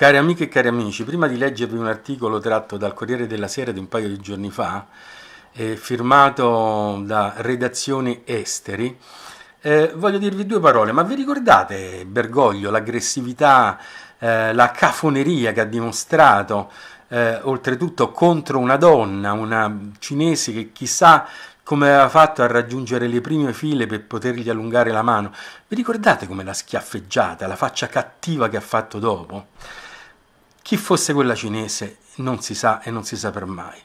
Cari amiche e cari amici, prima di leggervi un articolo tratto dal Corriere della Sera di un paio di giorni fa, eh, firmato da Redazione Esteri, eh, voglio dirvi due parole, ma vi ricordate Bergoglio, l'aggressività, eh, la cafoneria che ha dimostrato, eh, oltretutto contro una donna, una cinese che chissà come aveva fatto a raggiungere le prime file per potergli allungare la mano. Vi ricordate come l'ha schiaffeggiata, la faccia cattiva che ha fatto dopo? Chi fosse quella cinese non si sa e non si saprà mai.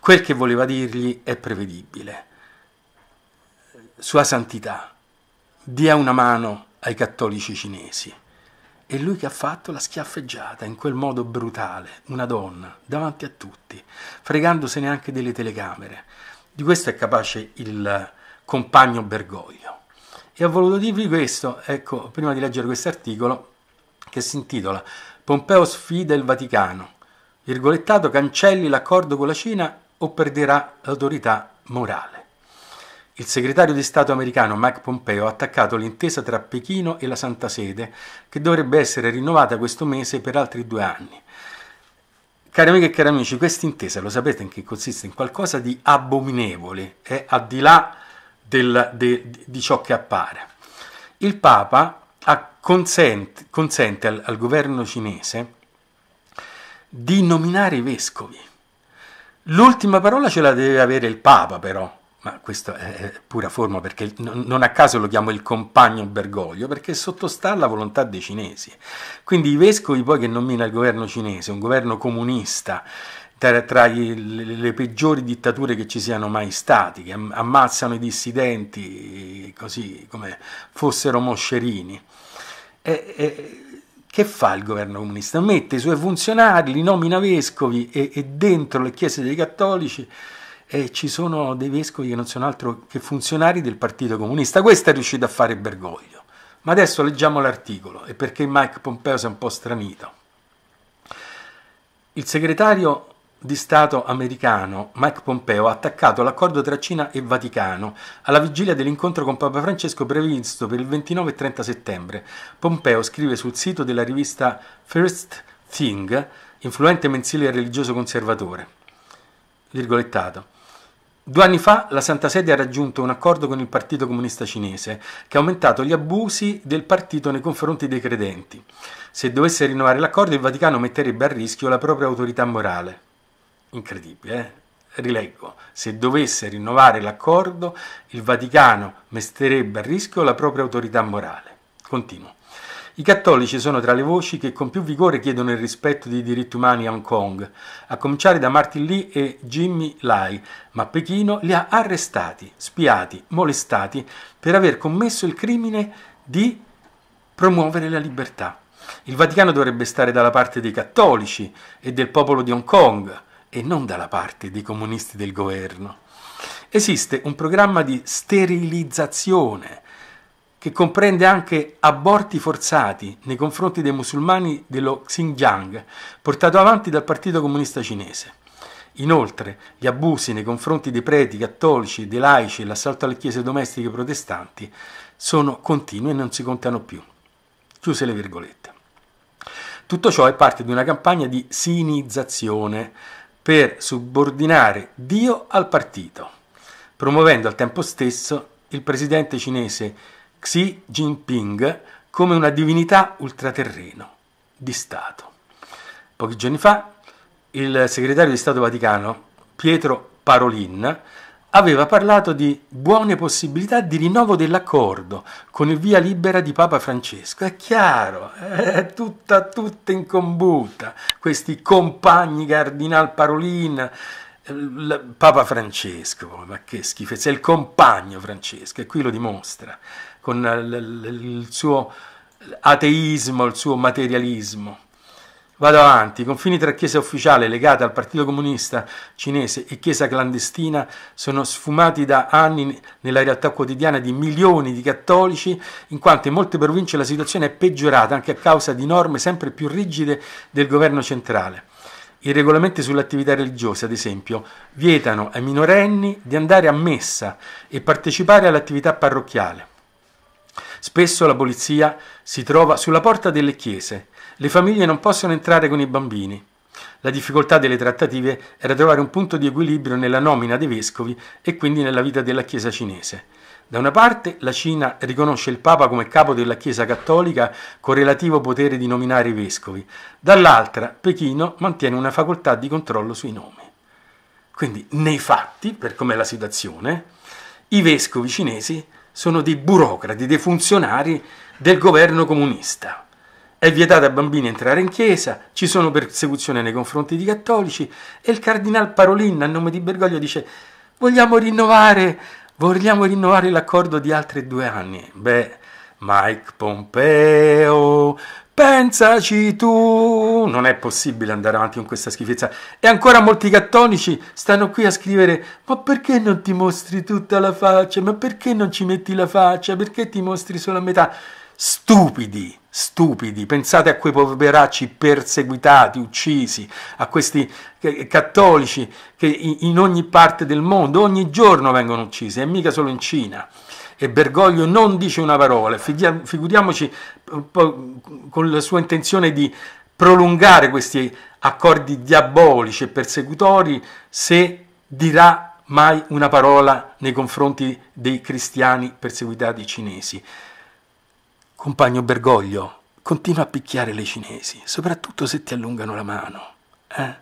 Quel che voleva dirgli è prevedibile. Sua Santità, dia una mano ai cattolici cinesi. E lui che ha fatto la schiaffeggiata in quel modo brutale, una donna, davanti a tutti, fregandosene anche delle telecamere. Di questo è capace il compagno Bergoglio. E ho voluto dirvi questo, ecco, prima di leggere questo articolo, che si intitola Pompeo sfida il Vaticano. Virgolettato cancelli l'accordo con la Cina o perderà l'autorità morale. Il segretario di Stato americano Mike Pompeo ha attaccato l'intesa tra Pechino e la Santa Sede, che dovrebbe essere rinnovata questo mese per altri due anni. Cari amiche e cari amici, questa intesa lo sapete in che consiste? In qualcosa di abominevole, è eh? al di là del, de, di ciò che appare. Il Papa ha consente, consente al, al governo cinese di nominare i vescovi. L'ultima parola ce la deve avere il Papa però, ma questa è pura forma perché non a caso lo chiamo il compagno Bergoglio, perché sottostà alla volontà dei cinesi. Quindi i vescovi poi che nomina il governo cinese, un governo comunista, tra, tra le peggiori dittature che ci siano mai stati, che ammazzano i dissidenti così come fossero moscerini eh, eh, che fa il governo comunista? Mette i suoi funzionari, li nomina vescovi e, e dentro le chiese dei cattolici eh, ci sono dei vescovi che non sono altro che funzionari del Partito Comunista. Questo è riuscito a fare Bergoglio. Ma adesso leggiamo l'articolo e perché Mike Pompeo si è un po' stranito. Il segretario di Stato americano Mike Pompeo ha attaccato l'accordo tra Cina e Vaticano alla vigilia dell'incontro con Papa Francesco previsto per il 29 e 30 settembre. Pompeo scrive sul sito della rivista First Thing, influente mensile religioso conservatore. Virgolettato. Due anni fa la Santa Sede ha raggiunto un accordo con il Partito Comunista Cinese che ha aumentato gli abusi del partito nei confronti dei credenti. Se dovesse rinnovare l'accordo il Vaticano metterebbe a rischio la propria autorità morale incredibile, eh? rileggo, se dovesse rinnovare l'accordo, il Vaticano metterebbe a rischio la propria autorità morale. Continuo. I cattolici sono tra le voci che con più vigore chiedono il rispetto dei diritti umani a Hong Kong, a cominciare da Martin Lee e Jimmy Lai, ma Pechino li ha arrestati, spiati, molestati per aver commesso il crimine di promuovere la libertà. Il Vaticano dovrebbe stare dalla parte dei cattolici e del popolo di Hong Kong, e non dalla parte dei comunisti del governo. Esiste un programma di sterilizzazione che comprende anche aborti forzati nei confronti dei musulmani dello Xinjiang, portato avanti dal Partito Comunista Cinese. Inoltre, gli abusi nei confronti dei preti cattolici, dei laici e l'assalto alle chiese domestiche protestanti sono continui e non si contano più. Chiuse le virgolette. Tutto ciò è parte di una campagna di sinizzazione per subordinare Dio al partito, promuovendo al tempo stesso il presidente cinese Xi Jinping come una divinità ultraterreno di Stato. Pochi giorni fa il segretario di Stato Vaticano Pietro Parolin aveva parlato di buone possibilità di rinnovo dell'accordo con il via libera di Papa Francesco. È chiaro, è tutta, tutta in combutta, questi compagni Cardinal Parolin, Papa Francesco, ma che schifezza, è il compagno Francesco, e qui lo dimostra, con il suo ateismo, il suo materialismo. Vado avanti, i confini tra Chiesa ufficiale legata al Partito Comunista cinese e Chiesa clandestina sono sfumati da anni nella realtà quotidiana di milioni di cattolici, in quanto in molte province la situazione è peggiorata anche a causa di norme sempre più rigide del governo centrale. I regolamenti sull'attività religiosa, ad esempio, vietano ai minorenni di andare a messa e partecipare all'attività parrocchiale. Spesso la polizia si trova sulla porta delle chiese. Le famiglie non possono entrare con i bambini. La difficoltà delle trattative era trovare un punto di equilibrio nella nomina dei vescovi e quindi nella vita della Chiesa cinese. Da una parte la Cina riconosce il Papa come capo della Chiesa cattolica con relativo potere di nominare i vescovi, dall'altra Pechino mantiene una facoltà di controllo sui nomi. Quindi nei fatti, per com'è la situazione, i vescovi cinesi sono dei burocrati, dei funzionari del governo comunista. È vietato a bambini entrare in chiesa, ci sono persecuzioni nei confronti di cattolici e il cardinal Parolin a nome di Bergoglio dice vogliamo rinnovare, vogliamo rinnovare l'accordo di altri due anni. Beh, Mike Pompeo, pensaci tu! Non è possibile andare avanti con questa schifezza. E ancora molti cattolici stanno qui a scrivere: Ma perché non ti mostri tutta la faccia? Ma perché non ci metti la faccia? Perché ti mostri solo a metà? Stupidi, stupidi, pensate a quei poveracci perseguitati, uccisi, a questi cattolici che in ogni parte del mondo ogni giorno vengono uccisi, e mica solo in Cina e Bergoglio non dice una parola, figuriamoci con la sua intenzione di prolungare questi accordi diabolici e persecutori se dirà mai una parola nei confronti dei cristiani perseguitati cinesi. Compagno Bergoglio, continua a picchiare le cinesi, soprattutto se ti allungano la mano. Eh?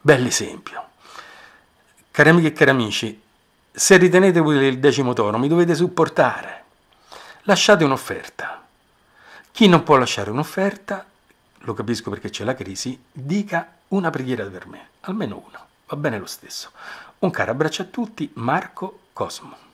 Bell'esempio. Cari amiche e cari amici, se ritenete utile il decimo tono, mi dovete supportare. Lasciate un'offerta. Chi non può lasciare un'offerta, lo capisco perché c'è la crisi, dica una preghiera per me, almeno una, va bene lo stesso. Un caro abbraccio a tutti, Marco Cosmo.